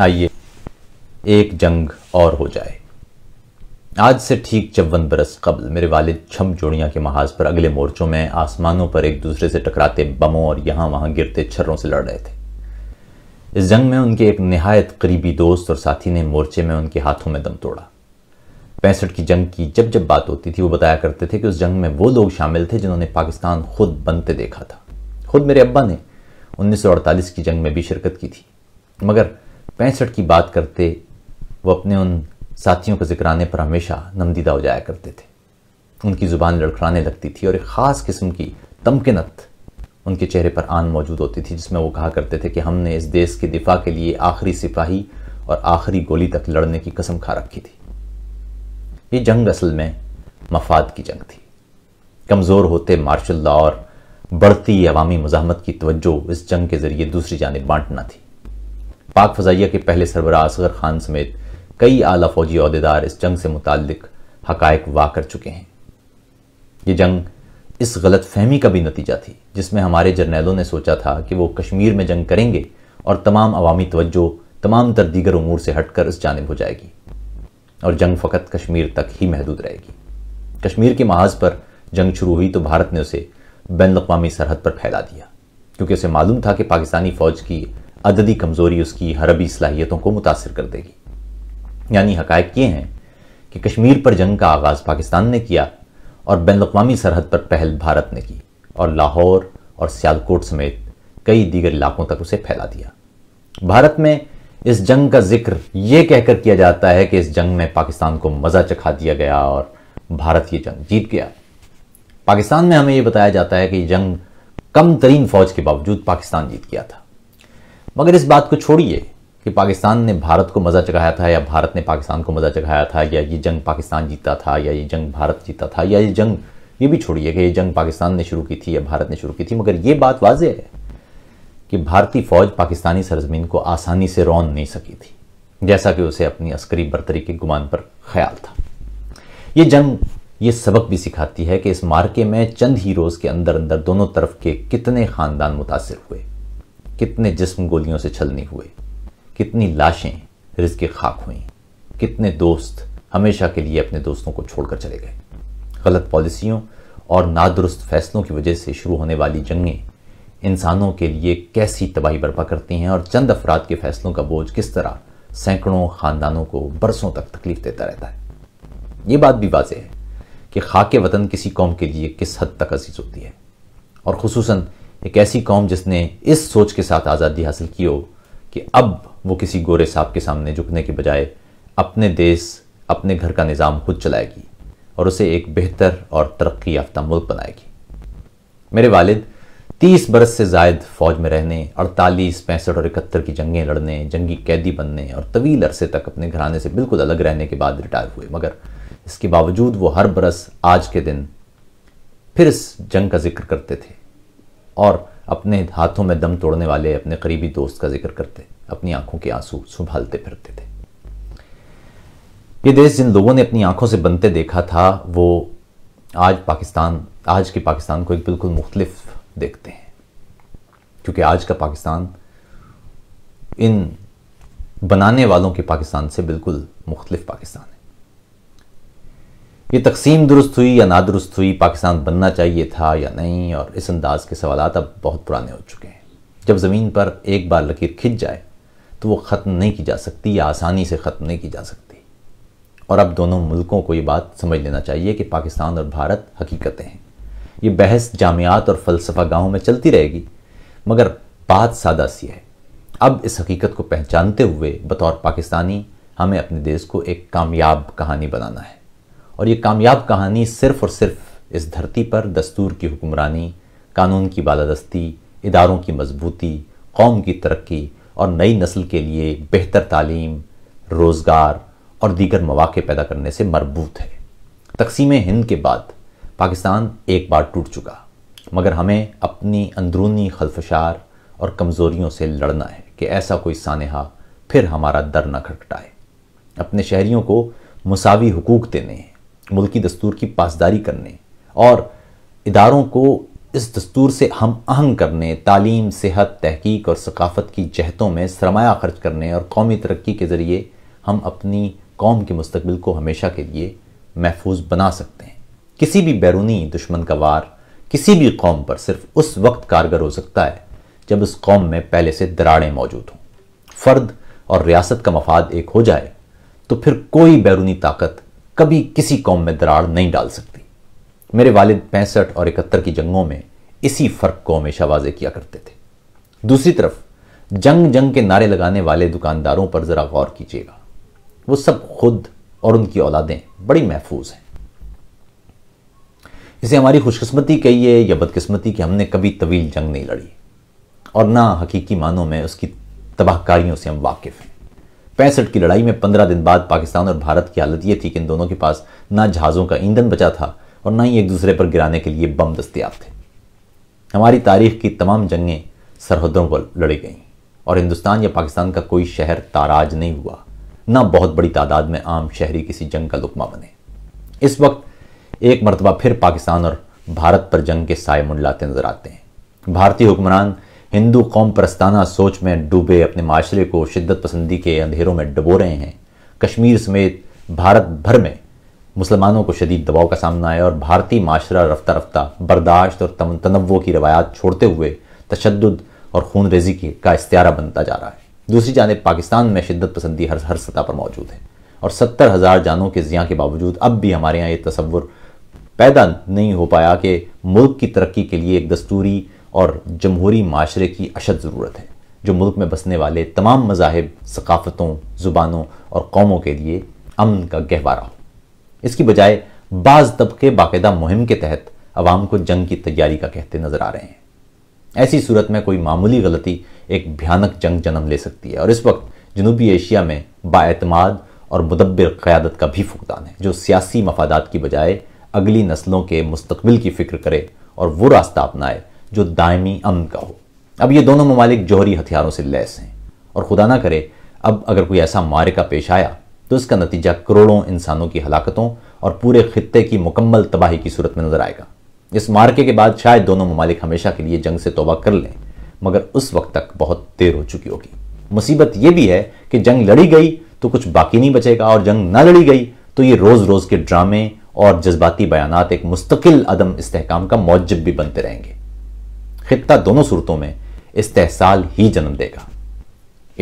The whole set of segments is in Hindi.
आइए एक जंग और हो जाए आज से ठीक चौवन बरस कबल मेरे वालिद छम जोड़िया के महाज पर अगले मोर्चों में आसमानों पर एक दूसरे से टकराते बमों और यहां वहां गिरते छर्रों से लड़ रहे थे इस जंग में उनके एक नहायत करीबी दोस्त और साथी ने मोर्चे में उनके हाथों में दम तोड़ा पैंसठ की जंग की जब जब बात होती थी वो बताया करते थे कि उस जंग में वो लोग शामिल थे जिन्होंने पाकिस्तान खुद बनते देखा था खुद मेरे अब्बा ने 1948 की जंग में भी शिरकत की थी मगर पैंसठ की बात करते वो अपने उन साथियों को जिक्राने पर हमेशा नमदीदा हो जाया करते थे उनकी ज़ुबान लड़खड़ाने लगती थी और एक ख़ास किस्म की तमकिनत उनके चेहरे पर आन मौजूद होती थी जिसमें वो कहा करते थे कि हमने इस देश के दिफा के लिए आखिरी सिपाही और आखिरी गोली तक लड़ने की कसम खा रखी थी ये जंग असल में मफाद की जंग थी कमज़ोर होते मार्शल लॉ और बढ़ती अवामी मजामत की तवज्जो इस जंग के ज़रिए दूसरी जानब बांटना थी पाक फजाइया के पहले सरबराह असगर खान समेत कई आला फौजी अहदेदार इस जंग से मुतक हक वा कर चुके हैं ये जंग इस गलत फहमी का भी नतीजा थी जिसमें हमारे जर्नैलों ने सोचा था कि वो कश्मीर में जंग करेंगे और तमाम अवामी तवज्जो तमाम तर दीगर उमूर से हटकर इस जानब हो जाएगी और जंग फ़कत कश्मीर तक ही महदूद रहेगी कश्मीर के महाज पर जंग शुरू हुई तो भारत ने उसे बैन अवी सरहद पर फैला दिया क्योंकि उसे मालूम था कि पाकिस्तानी फ़ौज की अददी कमज़ोरी उसकी हरबी सलाहियतों को मुतासर कर देगी यानी हकायक ये हैं कि कश्मीर पर जंग का आगाज़ पाकिस्तान ने किया और बैन अवी सरहद पर पहल भारत ने की और लाहौर और सियालकोट समेत कई दीगर इलाकों तक उसे फैला दिया भारत में इस जंग का जिक्र ये कहकर किया जाता है कि इस जंग में पाकिस्तान को मज़ा चखा दिया गया और भारत ये जंग जीत गया पाकिस्तान में हमें यह बताया जाता है कि जंग कम तरीन फौज के बावजूद पाकिस्तान जीत गया था मगर इस बात को छोड़िए कि पाकिस्तान ने भारत को मज़ा चखाया था या भारत ने पाकिस्तान को मज़ा चखाया था या ये जंग पाकिस्तान जीता था या ये जंग भारत जीता था या ये जंग ये भी छोड़िए कि ये जंग पाकिस्तान ने शुरू की थी या भारत ने शुरू की थी मगर ये बात वाजह है कि भारतीय फ़ौज पाकिस्तानी सरजमीन को आसानी से रौन नहीं सकी थी जैसा कि उसे अपनी अस्करी बर्तरी के गुमान पर ख्याल था ये जंग ये सबक भी सिखाती है कि इस मार्के में चंद ही रोज़ के अंदर अंदर दोनों तरफ के कितने ख़ानदान मुतासर हुए कितने जिस्म गोलियों से छलनी हुए कितनी लाशें रिस्क खाक हुई कितने दोस्त हमेशा के लिए अपने दोस्तों को छोड़कर चले गए गलत पॉलिसियों और नादुरुस्त फैसलों की वजह से शुरू होने वाली जंगें इंसानों के लिए कैसी तबाही बर्पा करती हैं और चंद अफराद के फैसलों का बोझ किस तरह सैकड़ों ख़ानदानों को बरसों तक तकलीफ देता रहता है ये बात भी वाजह है कि खाके वतन किसी कौम के लिए किस हद तक अजीज़ होती है और खसूस एक ऐसी कौम जिसने इस सोच के साथ आज़ादी हासिल की हो कि अब वो किसी गोरे साहब के सामने झुकने के बजाय अपने देश अपने घर का निज़ाम खुद चलाएगी और उसे एक बेहतर और तरक्की याफ्ता मुल्क बनाएगी मेरे वालिद तीस बरस से जायद फौज में रहने अड़तालीस पैंसठ और इकहत्तर की जंगें लड़ने जंगी कैदी बनने और तवील अरसे तक अपने घराने से बिल्कुल अलग रहने के बाद रिटायर हुए मगर इसके बावजूद वो हर बरस आज के दिन फिर इस जंग का जिक्र करते थे और अपने हाथों में दम तोड़ने वाले अपने करीबी दोस्त का जिक्र करते अपनी आंखों के आंसू संभालते फिरते थे ये देश जिन लोगों ने अपनी आंखों से बनते देखा था वो आज पाकिस्तान आज के पाकिस्तान को एक बिल्कुल मुख्तलिफ देखते हैं क्योंकि आज का पाकिस्तान इन बनाने वालों के पाकिस्तान से बिल्कुल मुख्तलिफ पाकिस्तान है ये तकसीम दुरुस्त हुई या ना दुरुस्त हुई पाकिस्तान बनना चाहिए था या नहीं और इस अंदाज के सवाल अब बहुत पुराने हो चुके हैं जब ज़मीन पर एक बार लकीर खिंच जाए तो वो ख़त्म नहीं की जा सकती या आसानी से ख़त्म नहीं की जा सकती और अब दोनों मुल्कों को ये बात समझ लेना चाहिए कि पाकिस्तान और भारत हकीकतें हैं ये बहस जामियात और फलसफा गाहों में चलती रहेगी मगर बात सादा सी है अब इस हकीकत को पहचानते हुए बतौर पाकिस्तानी हमें अपने देश को एक कामयाब कहानी बनाना है और ये कामयाब कहानी सिर्फ और सिर्फ इस धरती पर दस्तूर की हुक्मरानी कानून की बालादस्ती इदारों की मजबूती कौम की तरक्की और नई नस्ल के लिए बेहतर तालीम रोज़गार और दीगर मौाक़े पैदा करने से मरबूत है तकसीम हिंद के बाद पाकिस्तान एक बार टूट चुका मगर हमें अपनी अंदरूनी खलफशार और कमज़ोरियों से लड़ना है कि ऐसा कोई सानहा फिर हमारा दर न खटखटाए अपने शहरीों को मसावी हकूक देने हैं मुल्की दस्तूर की पासदारी करने और इदारों को इस दस्तूर से हम आहंग करने तालीम सेहत तहकीक और सकाफ़त की जहतों में सरमाया खर्च करने और कौमी तरक्की के ज़रिए हम अपनी कौम के मुस्तबिल को हमेशा के लिए महफूज बना सकते हैं किसी भी बैरूनी दुश्मन का वार किसी भी कौम पर सिर्फ उस वक्त कारगर हो सकता है जब उस कौम में पहले से दराड़ें मौजूद हों फ़र्द और रियासत का मफाद एक हो जाए तो फिर कोई बैरूनी ताकत कभी किसी कौम में दरार नहीं डाल सकती मेरे वालिद पैंसठ और इकहत्तर की जंगों में इसी फ़र्क को हमेशा वाजे किया करते थे दूसरी तरफ जंग जंग के नारे लगाने वाले दुकानदारों पर ज़रा गौर कीजिएगा वो सब खुद और उनकी औलादें बड़ी महफूज हैं इसे हमारी खुशकिस्मती कहिए या बदकिस्मती कि हमने कभी तवील जंग नहीं लड़ी और ना हकीकी मानों में उसकी तबाहकारियों से हम वाकिफ़ हैं पैंसठ की लड़ाई में पंद्रह दिन बाद पाकिस्तान और भारत की हालत यह थी कि इन दोनों के पास ना जहाज़ों का ईंधन बचा था और ना ही एक दूसरे पर गिराने के लिए बम दस्तियाब थे हमारी तारीख की तमाम जंगें सरहदों पर लड़ी गईं और हिंदुस्तान या पाकिस्तान का कोई शहर ताराज नहीं हुआ ना बहुत बड़ी तादाद में आम शहरी किसी जंग का लुकमा बने इस वक्त एक मरतबा फिर पाकिस्तान और भारत पर जंग के साय मुंडलाते नजर आते हैं भारतीय हुक्मरान हिंदू कौम परस्ताना सोच में डूबे अपने माशरे को शिद्दत पसंदी के अंधेरों में डबो रहे हैं कश्मीर समेत भारत भर में मुसलमानों को शदीद दबाव का सामना है और भारतीय माशरा रफ्ता रफ्ता बर्दाश्त और तनवो की रवायात छोड़ते हुए तशद और खून रेजी के का इश्तारा बनता जा रहा है दूसरी जानब पाकिस्तान में शिद्दत पसंदी हर हर सतह पर मौजूद है और सत्तर हज़ार जानों के ज़ियाँ के बावजूद अब भी हमारे यहाँ ये तस्वुर पैदा नहीं हो पाया कि मुल्क की तरक्की के लिए एक दस्तूरी और जमहूरी माशरे की अशद ज़रूरत है जो मुल्क में बसने वाले तमाम मजाहब सकाफ़तों ज़ुबानों और कौमों के लिए अमन का गहवारा हो इसकी बजाय बाज़ तबके बायदा मुहिम के तहत आवाम को जंग की तैयारी का कहते नज़र आ रहे हैं ऐसी सूरत में कोई मामूली गलती एक भयानक जंग जन्म ले सकती है और इस वक्त जनूबी एशिया में बातमाद और मुदब्बर क़्यादत का भी फुकदान है जो सियासी मफादात की बजाय अगली नस्लों के मुस्तबिल की फ़िक्र करे और वो रास्ता अपनाए जो दायमी अमन का हो अब ये दोनों ममालिक जौहरी हथियारों से लैस हैं और खुदा ना करे अब अगर कोई ऐसा मारिका पेश आया तो इसका नतीजा करोड़ों इंसानों की हलाकतों और पूरे खत्े की मुकम्मल तबाही की सूरत में नजर आएगा इस मार्के के बाद शायद दोनों ममालिक हमेशा के लिए जंग से तोबा कर लें मगर उस वक्त तक बहुत देर हो चुकी होगी मुसीबत यह भी है कि जंग लड़ी गई तो कुछ बाकी नहीं बचेगा और जंग ना लड़ी गई तो ये रोज़ रोज़ के ड्रामे और जज्बाती बयान एक मुस्तकिल अदम इस्तेकाम का मौजब भी बनते रहेंगे खत्ता दोनों सूरतों में इस्तेसाल ही जन्म देगा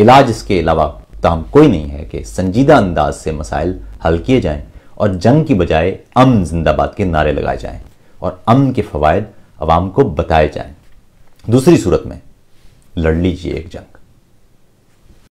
इलाज इसके अलावा तमाम कोई नहीं है कि संजीदा अंदाज से मसाइल हल किए जाएं और जंग की बजाय अम जिंदाबाद के नारे लगाए जाएं और अम के फ़वाद अवाम को बताए जाएं दूसरी सूरत में लड़ लीजिए एक जंग